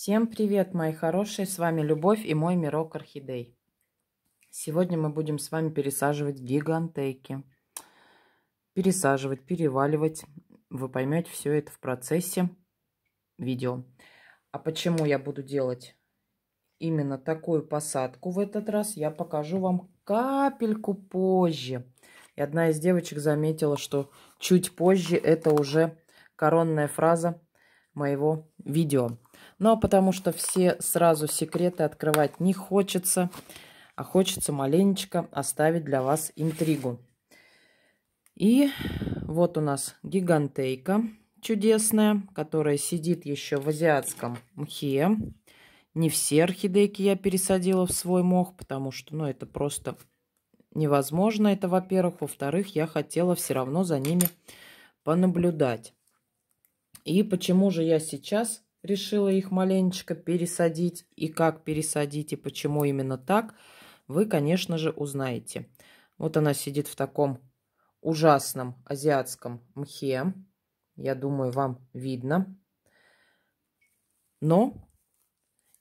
Всем привет, мои хорошие! С вами Любовь и мой мирок орхидей. Сегодня мы будем с вами пересаживать гигантейки. Пересаживать, переваливать. Вы поймете все это в процессе видео. А почему я буду делать именно такую посадку в этот раз, я покажу вам капельку позже. И одна из девочек заметила, что чуть позже это уже коронная фраза моего видео. Но ну, а потому что все сразу секреты открывать не хочется, а хочется маленечко оставить для вас интригу. И вот у нас гигантейка чудесная, которая сидит еще в азиатском мхе. Не все орхидейки я пересадила в свой мох, потому что ну, это просто невозможно. Это, во-первых. Во-вторых, я хотела все равно за ними понаблюдать. И почему же я сейчас решила их маленечко пересадить. И как пересадить, и почему именно так, вы, конечно же, узнаете. Вот она сидит в таком ужасном азиатском мхе. Я думаю, вам видно. Но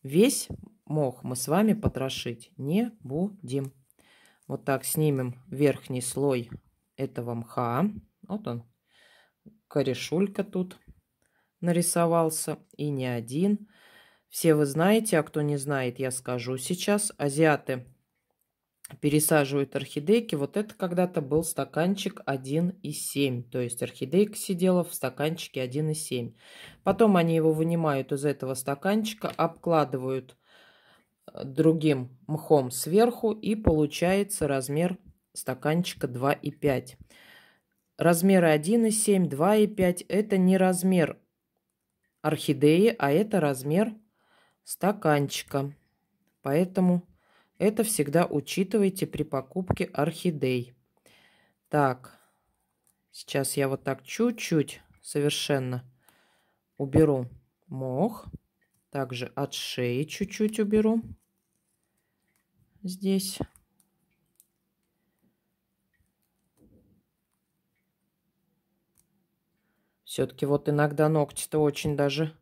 весь мох мы с вами потрошить не будем. Вот так снимем верхний слой этого мха. Вот он, корешулька тут нарисовался, и не один. Все вы знаете, а кто не знает, я скажу сейчас. Азиаты пересаживают орхидейки. Вот это когда-то был стаканчик 1,7. То есть орхидейка сидела в стаканчике 1,7. Потом они его вынимают из этого стаканчика, обкладывают э, другим мхом сверху и получается размер стаканчика 2,5. Размеры 1,7, 2,5 это не размер орхидеи, а это размер стаканчика. Поэтому это всегда учитывайте при покупке орхидей. Так, сейчас я вот так чуть-чуть совершенно уберу мох. Также от шеи чуть-чуть уберу здесь. Все-таки вот иногда ногти-то очень даже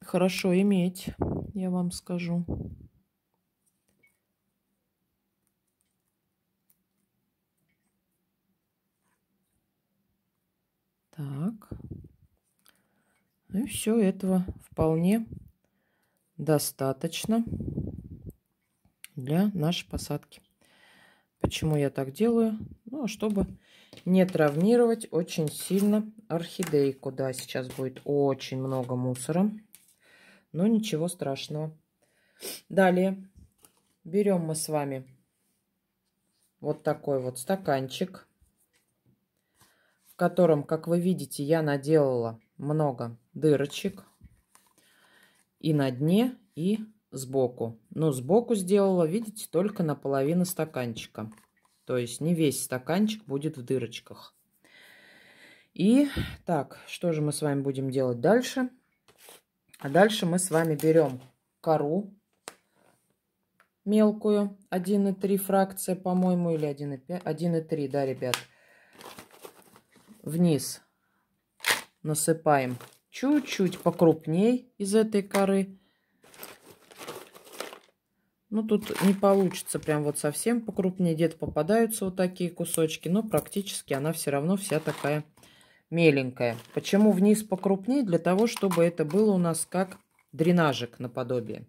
хорошо иметь, я вам скажу. Так. Ну и все, этого вполне достаточно для нашей посадки. Почему я так делаю? Ну, а чтобы не травмировать очень сильно орхидейку. Да, сейчас будет очень много мусора, но ничего страшного. Далее берем мы с вами вот такой вот стаканчик, в котором, как вы видите, я наделала много дырочек и на дне, и сбоку. Но сбоку сделала, видите, только наполовину стаканчика. То есть не весь стаканчик будет в дырочках. И так, что же мы с вами будем делать дальше? А дальше мы с вами берем кору мелкую, 1,3 фракция, по-моему, или 1,3, да, ребят? Вниз насыпаем чуть-чуть покрупней из этой коры ну, тут не получится прям вот совсем покрупнее. Где-то попадаются вот такие кусочки, но практически она все равно вся такая меленькая. Почему вниз покрупнее? Для того, чтобы это было у нас как дренажик наподобие.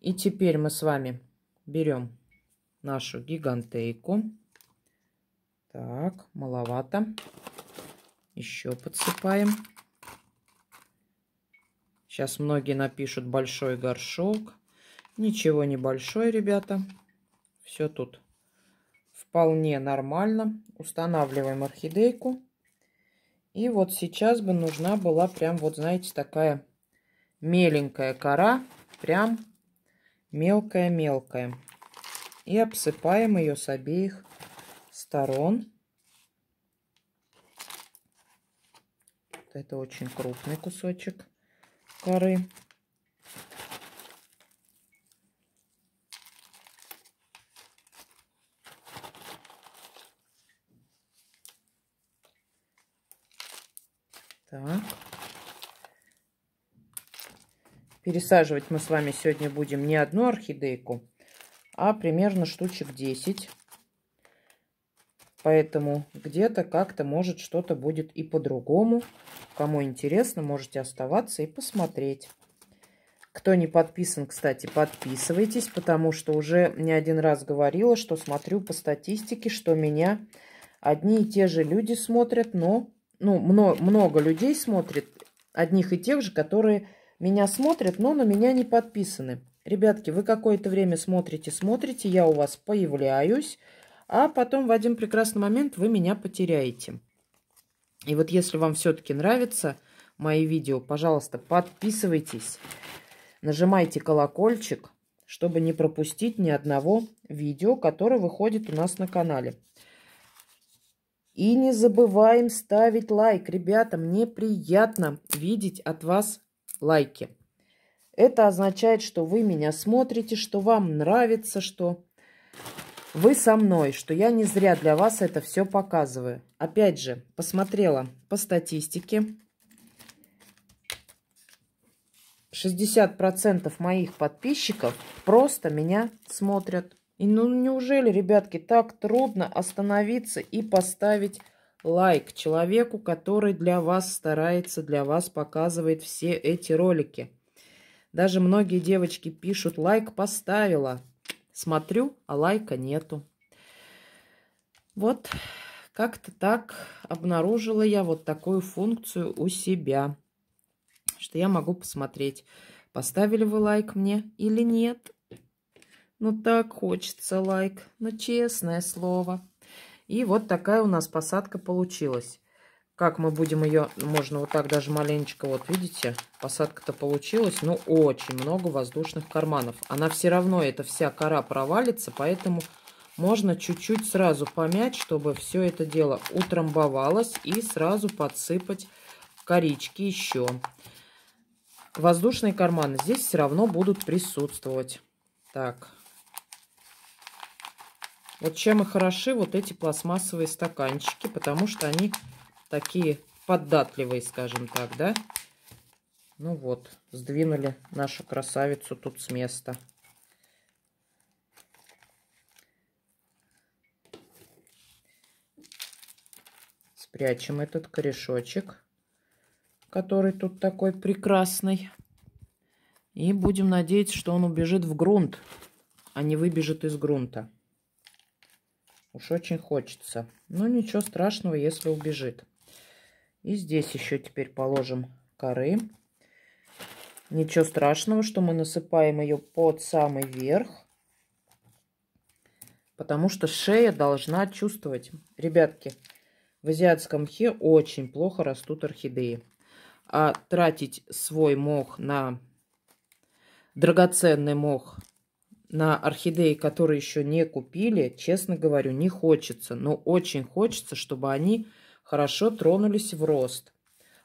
И теперь мы с вами берем нашу гигантейку. Так, маловато. Еще подсыпаем. Сейчас многие напишут большой горшок. Ничего небольшое, ребята. Все тут вполне нормально. Устанавливаем орхидейку. И вот сейчас бы нужна была прям вот, знаете, такая меленькая кора. Прям мелкая-мелкая. И обсыпаем ее с обеих сторон. Это очень крупный кусочек коры. Так. Пересаживать мы с вами сегодня будем не одну орхидейку, а примерно штучек 10. Поэтому где-то как-то может что-то будет и по-другому. Кому интересно, можете оставаться и посмотреть. Кто не подписан, кстати, подписывайтесь, потому что уже не один раз говорила, что смотрю по статистике, что меня одни и те же люди смотрят, но ну, много, много людей смотрит, одних и тех же, которые меня смотрят, но на меня не подписаны. Ребятки, вы какое-то время смотрите, смотрите, я у вас появляюсь, а потом в один прекрасный момент вы меня потеряете. И вот если вам все-таки нравятся мои видео, пожалуйста, подписывайтесь, нажимайте колокольчик, чтобы не пропустить ни одного видео, которое выходит у нас на канале. И не забываем ставить лайк. Ребята, мне приятно видеть от вас лайки. Это означает, что вы меня смотрите, что вам нравится, что вы со мной, что я не зря для вас это все показываю. Опять же, посмотрела по статистике. 60% моих подписчиков просто меня смотрят. И ну неужели, ребятки, так трудно остановиться и поставить лайк человеку, который для вас старается, для вас показывает все эти ролики. Даже многие девочки пишут, лайк поставила. Смотрю, а лайка нету. Вот как-то так обнаружила я вот такую функцию у себя, что я могу посмотреть, поставили вы лайк мне или нет. Ну так хочется лайк, ну честное слово. И вот такая у нас посадка получилась. Как мы будем ее, можно вот так даже маленечко, вот видите, посадка-то получилась. Ну очень много воздушных карманов. Она все равно, эта вся кора провалится, поэтому можно чуть-чуть сразу помять, чтобы все это дело утрамбовалось и сразу подсыпать корички еще. Воздушные карманы здесь все равно будут присутствовать. Так, вот чем и хороши вот эти пластмассовые стаканчики, потому что они такие податливые, скажем так, да? Ну вот, сдвинули нашу красавицу тут с места. Спрячем этот корешочек, который тут такой прекрасный. И будем надеяться, что он убежит в грунт, а не выбежит из грунта. Уж очень хочется. Но ничего страшного, если убежит. И здесь еще теперь положим коры. Ничего страшного, что мы насыпаем ее под самый верх. Потому что шея должна чувствовать. Ребятки, в азиатском мхе очень плохо растут орхидеи. А тратить свой мох на драгоценный мох на орхидеи, которые еще не купили, честно говорю, не хочется. Но очень хочется, чтобы они хорошо тронулись в рост.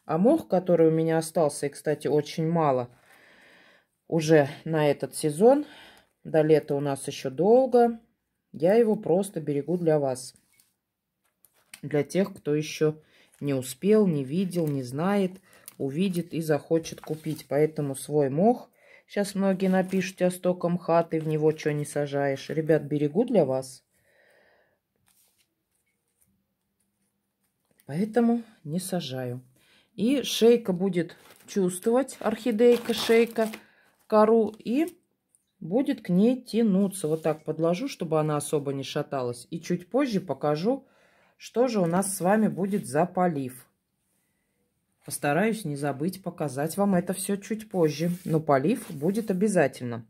А мох, который у меня остался, и, кстати, очень мало уже на этот сезон, до лета у нас еще долго, я его просто берегу для вас. Для тех, кто еще не успел, не видел, не знает, увидит и захочет купить. Поэтому свой мох Сейчас многие напишут, а стоком хаты в него что не сажаешь. Ребят, берегу для вас. Поэтому не сажаю. И шейка будет чувствовать, орхидейка, шейка, кору. И будет к ней тянуться. Вот так подложу, чтобы она особо не шаталась. И чуть позже покажу, что же у нас с вами будет за полив. Постараюсь не забыть показать вам это все чуть позже. Но полив будет обязательно.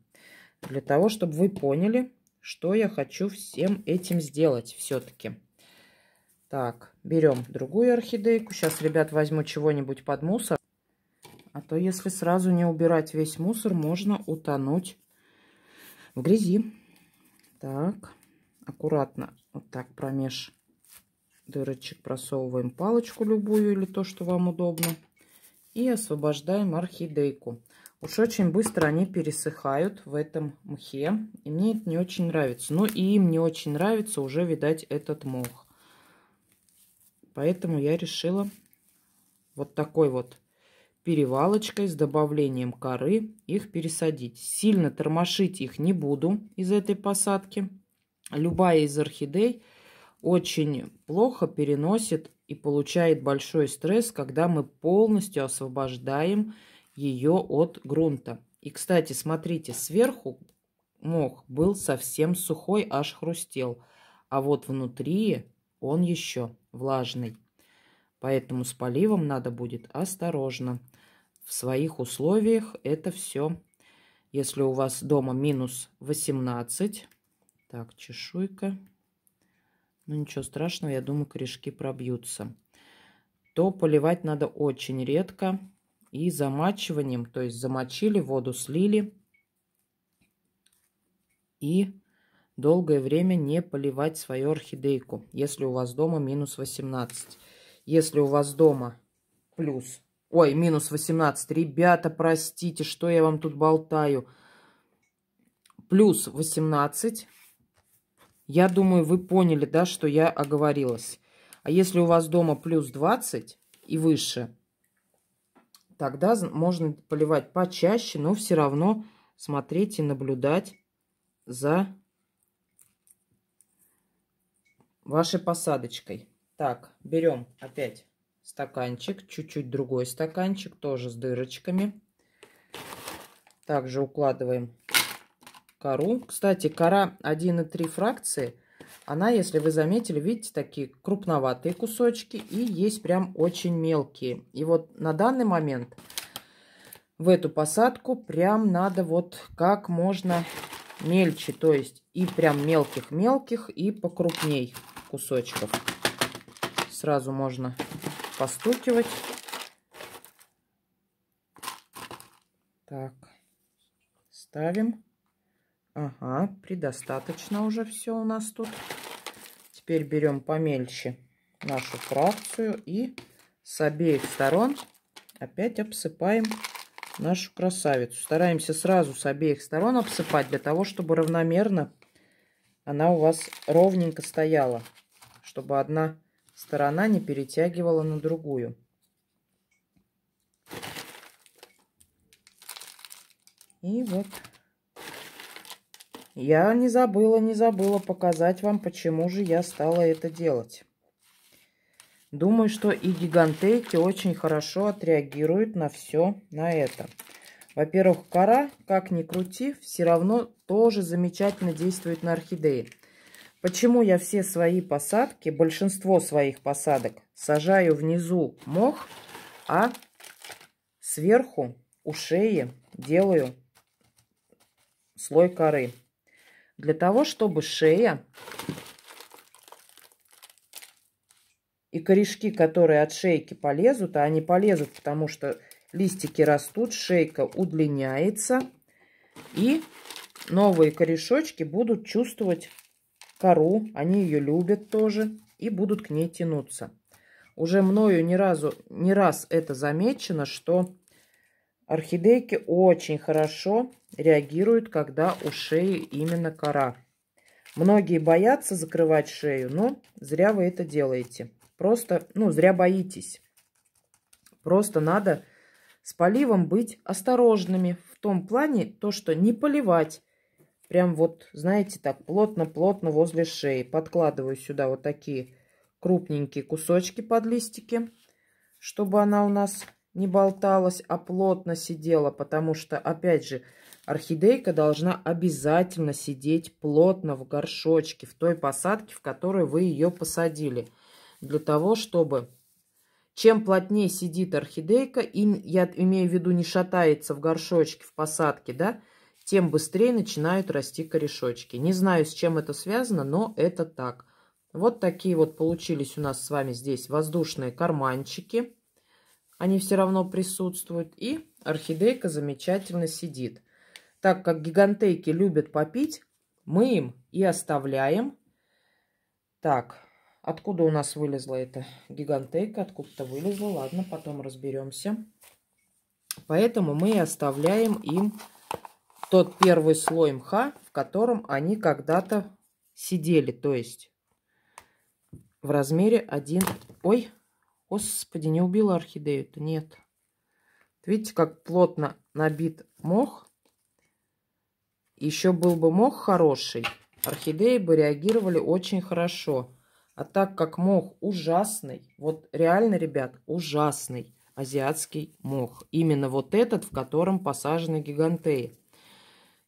Для того, чтобы вы поняли, что я хочу всем этим сделать все-таки. Так, берем другую орхидейку. Сейчас, ребят, возьму чего-нибудь под мусор. А то, если сразу не убирать весь мусор, можно утонуть в грязи. Так, аккуратно вот так промеж дырочек просовываем палочку любую или то, что вам удобно. И освобождаем орхидейку. Уж очень быстро они пересыхают в этом мхе. И мне это не очень нравится. Но и им не очень нравится уже, видать, этот мох. Поэтому я решила вот такой вот перевалочкой с добавлением коры их пересадить. Сильно тормошить их не буду из этой посадки. Любая из орхидей – очень плохо переносит и получает большой стресс, когда мы полностью освобождаем ее от грунта. И, кстати, смотрите, сверху мох был совсем сухой, аж хрустел, а вот внутри он еще влажный. Поэтому с поливом надо будет осторожно. В своих условиях это все. Если у вас дома минус 18, так, чешуйка, ну, ничего страшного, я думаю, корешки пробьются. То поливать надо очень редко. И замачиванием, то есть замочили, воду слили. И долгое время не поливать свою орхидейку, если у вас дома минус 18. Если у вас дома плюс, ой, минус 18. Ребята, простите, что я вам тут болтаю. Плюс 18, я думаю, вы поняли, да, что я оговорилась. А если у вас дома плюс 20 и выше, тогда можно поливать почаще, но все равно смотреть и наблюдать за вашей посадочкой. Так, берем опять стаканчик, чуть-чуть другой стаканчик, тоже с дырочками. Также укладываем кору. Кстати, кора 1,3 фракции, она, если вы заметили, видите, такие крупноватые кусочки и есть прям очень мелкие. И вот на данный момент в эту посадку прям надо вот как можно мельче, то есть и прям мелких-мелких, и покрупней кусочков. Сразу можно постукивать. Так, ставим. Ага, предостаточно уже все у нас тут. Теперь берем помельче нашу фракцию и с обеих сторон опять обсыпаем нашу красавицу. Стараемся сразу с обеих сторон обсыпать для того, чтобы равномерно она у вас ровненько стояла, чтобы одна сторона не перетягивала на другую. И вот я не забыла, не забыла показать вам, почему же я стала это делать. Думаю, что и гигантейки очень хорошо отреагируют на все на это. Во-первых, кора, как ни крути, все равно тоже замечательно действует на орхидеи. Почему я все свои посадки, большинство своих посадок, сажаю внизу мох, а сверху у шеи делаю слой коры для того, чтобы шея и корешки, которые от шейки полезут, а они полезут, потому что листики растут, шейка удлиняется, и новые корешочки будут чувствовать кору, они ее любят тоже и будут к ней тянуться. Уже мною ни разу, не раз это замечено, что Орхидейки очень хорошо реагируют, когда у шеи именно кора. Многие боятся закрывать шею, но зря вы это делаете. Просто, ну, зря боитесь. Просто надо с поливом быть осторожными. В том плане, то, что не поливать. Прям вот, знаете, так плотно-плотно возле шеи. Подкладываю сюда вот такие крупненькие кусочки под листики, чтобы она у нас не болталась, а плотно сидела, потому что, опять же, орхидейка должна обязательно сидеть плотно в горшочке, в той посадке, в которой вы ее посадили, для того, чтобы... Чем плотнее сидит орхидейка, и я имею в виду не шатается в горшочке, в посадке, да, тем быстрее начинают расти корешочки. Не знаю, с чем это связано, но это так. Вот такие вот получились у нас с вами здесь воздушные карманчики они все равно присутствуют. И орхидейка замечательно сидит. Так как гигантейки любят попить, мы им и оставляем. Так, откуда у нас вылезла эта гигантейка? Откуда-то вылезла. Ладно, потом разберемся. Поэтому мы оставляем им тот первый слой мха, в котором они когда-то сидели. То есть в размере 1... Ой, Господи, не убила орхидею-то, нет. Видите, как плотно набит мох. Еще был бы мох хороший, орхидеи бы реагировали очень хорошо. А так как мох ужасный, вот реально, ребят, ужасный азиатский мох. Именно вот этот, в котором посажены гигантеи.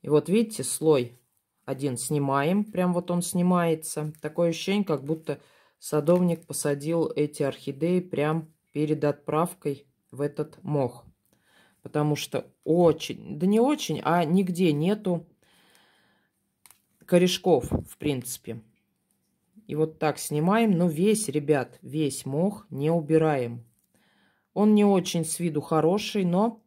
И вот видите, слой один снимаем, прям вот он снимается. Такое ощущение, как будто Садовник посадил эти орхидеи прямо перед отправкой в этот мох. Потому что очень, да не очень, а нигде нету корешков, в принципе. И вот так снимаем, но весь, ребят, весь мох не убираем. Он не очень с виду хороший, но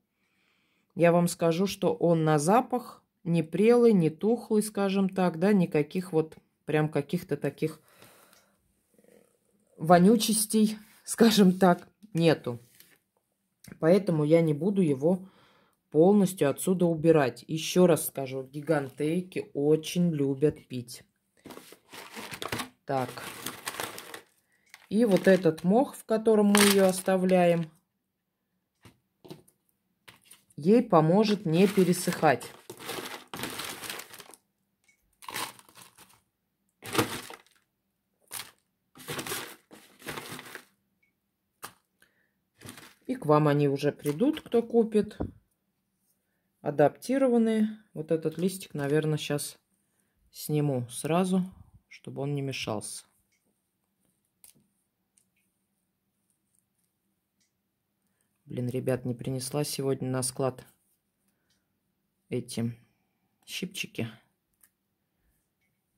я вам скажу, что он на запах не прелый, не тухлый, скажем так, да, никаких вот прям каких-то таких вонючестей, скажем так, нету. Поэтому я не буду его полностью отсюда убирать. Еще раз скажу, гигантейки очень любят пить. Так. И вот этот мох, в котором мы ее оставляем, ей поможет не пересыхать. вам они уже придут, кто купит. Адаптированные. Вот этот листик, наверное, сейчас сниму сразу, чтобы он не мешался. Блин, ребят, не принесла сегодня на склад эти щипчики.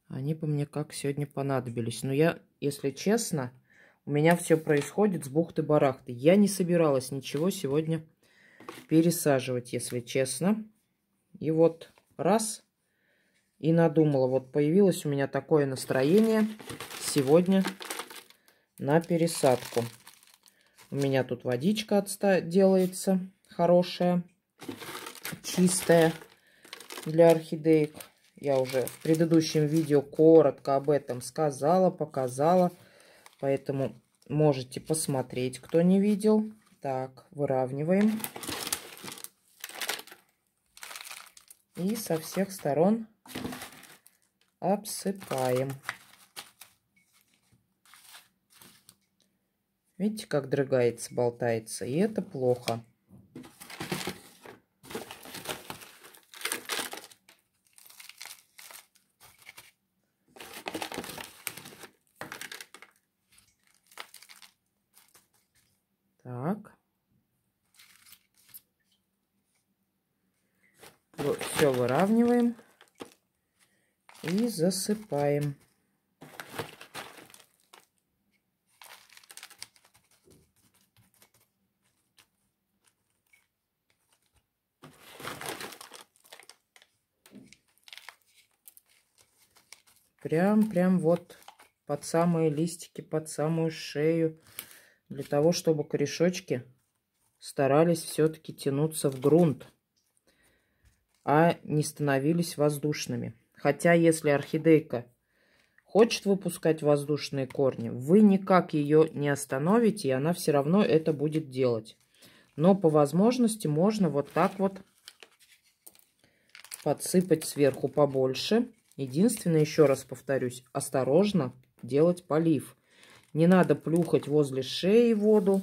Они бы мне как сегодня понадобились. Но я, если честно, у меня все происходит с бухты-барахты. Я не собиралась ничего сегодня пересаживать, если честно. И вот раз и надумала. Вот появилось у меня такое настроение сегодня на пересадку. У меня тут водичка отста делается хорошая, чистая для орхидеек. Я уже в предыдущем видео коротко об этом сказала, показала. Поэтому можете посмотреть, кто не видел. Так, выравниваем. И со всех сторон обсыпаем. Видите, как дрыгается, болтается. И это плохо. засыпаем. Прям, прям вот под самые листики, под самую шею. Для того, чтобы корешочки старались все-таки тянуться в грунт, а не становились воздушными. Хотя, если орхидейка хочет выпускать воздушные корни, вы никак ее не остановите, и она все равно это будет делать. Но по возможности можно вот так вот подсыпать сверху побольше. Единственное, еще раз повторюсь, осторожно делать полив. Не надо плюхать возле шеи воду,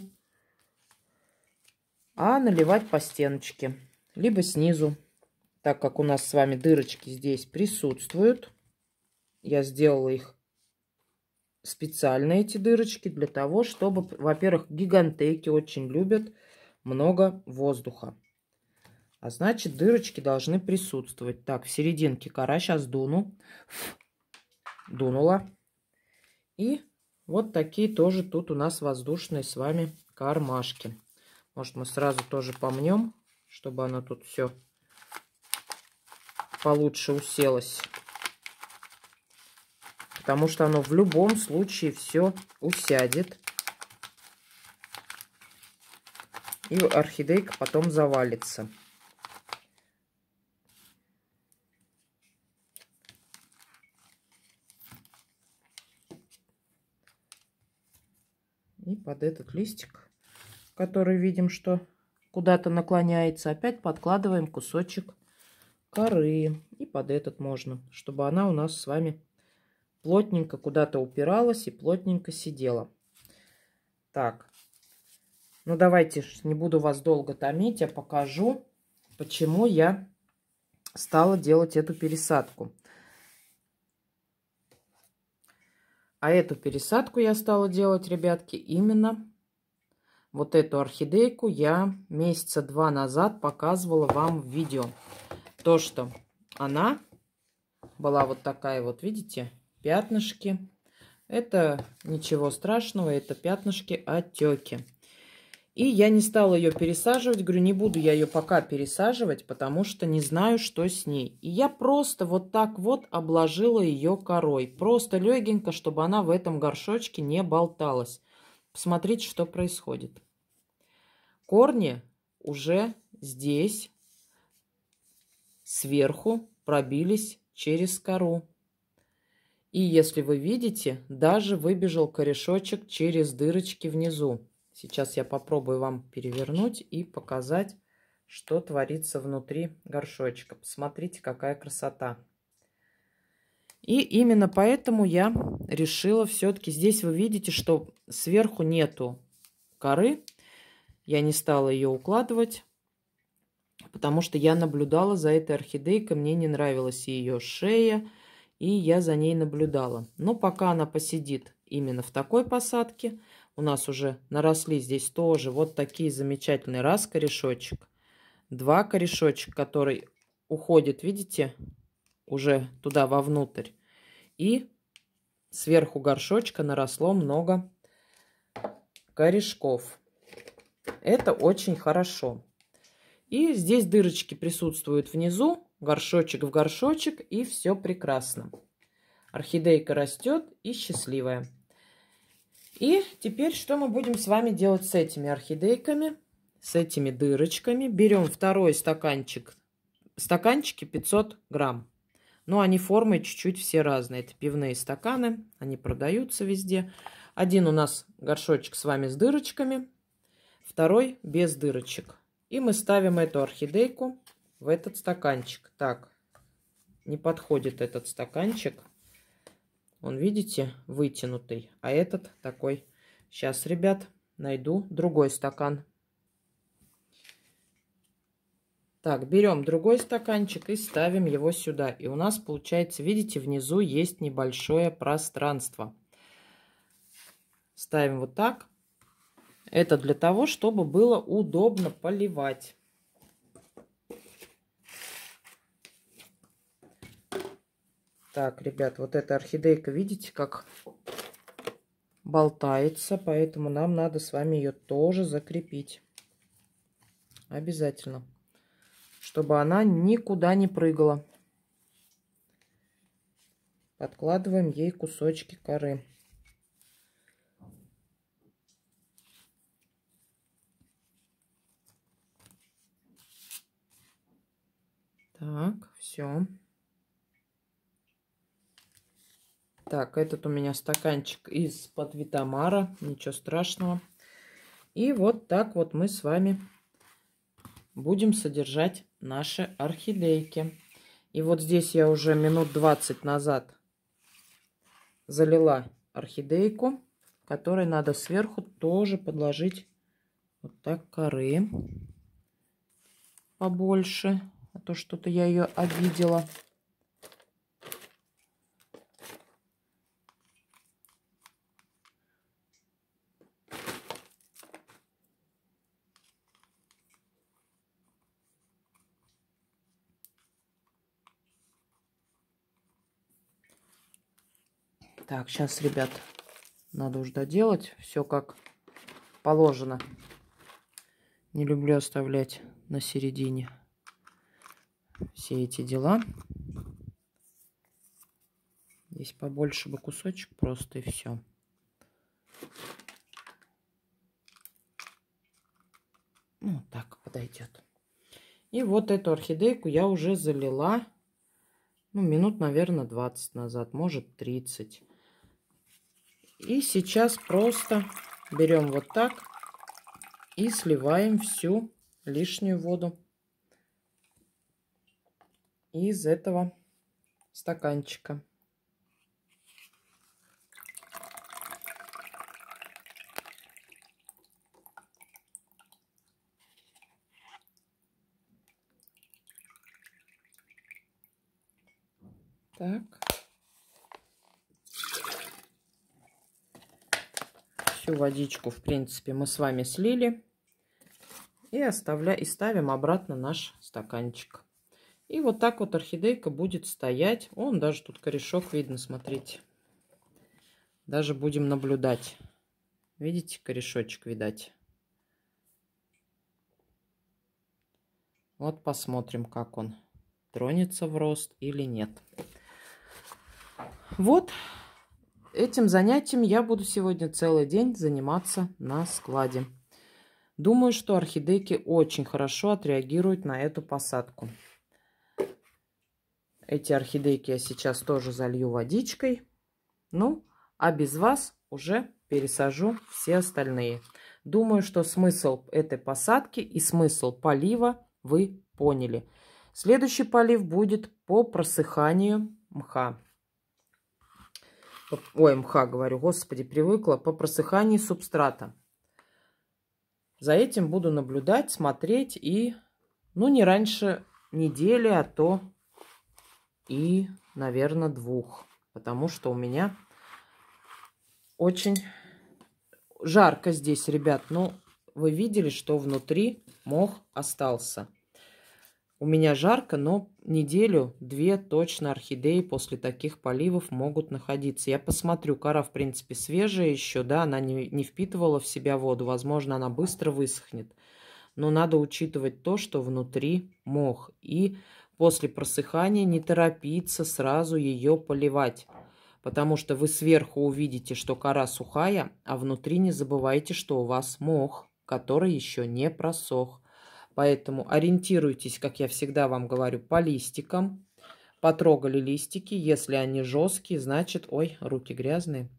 а наливать по стеночке, либо снизу так как у нас с вами дырочки здесь присутствуют, я сделала их специально, эти дырочки, для того, чтобы, во-первых, гигантейки очень любят много воздуха. А значит, дырочки должны присутствовать. Так, в серединке кора сейчас дуну. Дунула. И вот такие тоже тут у нас воздушные с вами кармашки. Может, мы сразу тоже помнем, чтобы оно тут все получше уселось. Потому что оно в любом случае все усядет. И орхидейка потом завалится. И под этот листик, который видим, что куда-то наклоняется, опять подкладываем кусочек коры. И под этот можно, чтобы она у нас с вами плотненько куда-то упиралась и плотненько сидела. Так, ну давайте, не буду вас долго томить, я покажу, почему я стала делать эту пересадку. А эту пересадку я стала делать, ребятки, именно вот эту орхидейку я месяца два назад показывала вам в видео то, что она была вот такая вот, видите, пятнышки. Это ничего страшного, это пятнышки отеки. И я не стала ее пересаживать. Говорю, не буду я ее пока пересаживать, потому что не знаю, что с ней. И я просто вот так вот обложила ее корой. Просто легенько, чтобы она в этом горшочке не болталась. Посмотрите, что происходит. Корни уже здесь сверху пробились через кору. И если вы видите, даже выбежал корешочек через дырочки внизу. Сейчас я попробую вам перевернуть и показать, что творится внутри горшочка. Посмотрите, какая красота. И именно поэтому я решила все-таки... Здесь вы видите, что сверху нету коры. Я не стала ее укладывать потому что я наблюдала за этой орхидейкой, мне не нравилась ее шея, и я за ней наблюдала. Но пока она посидит именно в такой посадке, у нас уже наросли здесь тоже вот такие замечательные раз корешочек, два корешочек, который уходит, видите, уже туда вовнутрь. И сверху горшочка наросло много корешков. Это очень хорошо. И здесь дырочки присутствуют внизу, горшочек в горшочек, и все прекрасно. Орхидейка растет и счастливая. И теперь что мы будем с вами делать с этими орхидейками, с этими дырочками? Берем второй стаканчик, стаканчики 500 грамм. Но они формы чуть-чуть все разные. Это пивные стаканы, они продаются везде. Один у нас горшочек с вами с дырочками, второй без дырочек. И мы ставим эту орхидейку в этот стаканчик. Так, не подходит этот стаканчик. Он, видите, вытянутый. А этот такой. Сейчас, ребят, найду другой стакан. Так, берем другой стаканчик и ставим его сюда. И у нас получается, видите, внизу есть небольшое пространство. Ставим вот так. Это для того, чтобы было удобно поливать. Так, ребят, вот эта орхидейка, видите, как болтается, поэтому нам надо с вами ее тоже закрепить. Обязательно, чтобы она никуда не прыгала. Подкладываем ей кусочки коры. Так, все. Так, этот у меня стаканчик из-под Витамара. Ничего страшного. И вот так вот мы с вами будем содержать наши орхидейки. И вот здесь я уже минут 20 назад залила орхидейку, которой надо сверху тоже подложить вот так коры побольше. А то что-то я ее обидела. Так, сейчас, ребят, надо уже доделать. Все как положено. Не люблю оставлять на середине все эти дела. Здесь побольше бы кусочек просто и все. Ну, так подойдет. И вот эту орхидейку я уже залила, ну, минут, наверное, 20 назад, может, 30. И сейчас просто берем вот так и сливаем всю лишнюю воду из этого стаканчика. Так. Всю водичку, в принципе, мы с вами слили. И оставля... и ставим обратно наш стаканчик. И вот так вот орхидейка будет стоять. Он даже тут корешок видно, смотрите. Даже будем наблюдать. Видите, корешочек видать. Вот посмотрим, как он тронется в рост или нет. Вот этим занятием я буду сегодня целый день заниматься на складе. Думаю, что орхидейки очень хорошо отреагируют на эту посадку. Эти орхидейки я сейчас тоже залью водичкой. Ну, а без вас уже пересажу все остальные. Думаю, что смысл этой посадки и смысл полива вы поняли. Следующий полив будет по просыханию мха. Ой, мха, говорю, господи, привыкла. По просыханию субстрата. За этим буду наблюдать, смотреть и, ну, не раньше недели, а то и, наверное, двух. Потому что у меня очень жарко здесь, ребят. Ну, вы видели, что внутри мох остался. У меня жарко, но неделю-две точно орхидеи после таких поливов могут находиться. Я посмотрю, кора, в принципе, свежая еще, да, она не, не впитывала в себя воду. Возможно, она быстро высохнет. Но надо учитывать то, что внутри мох. И после просыхания не торопиться сразу ее поливать, потому что вы сверху увидите, что кора сухая, а внутри не забывайте, что у вас мох, который еще не просох. Поэтому ориентируйтесь, как я всегда вам говорю, по листикам. Потрогали листики, если они жесткие, значит, ой, руки грязные,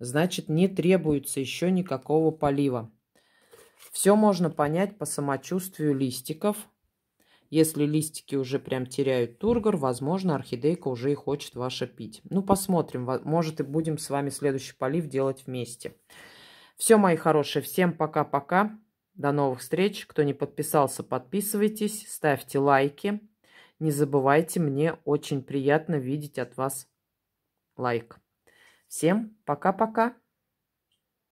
значит, не требуется еще никакого полива. Все можно понять по самочувствию листиков, если листики уже прям теряют тургор, возможно, орхидейка уже и хочет ваша пить. Ну, посмотрим. Может, и будем с вами следующий полив делать вместе. Все, мои хорошие, всем пока-пока. До новых встреч. Кто не подписался, подписывайтесь, ставьте лайки. Не забывайте, мне очень приятно видеть от вас лайк. Всем пока-пока.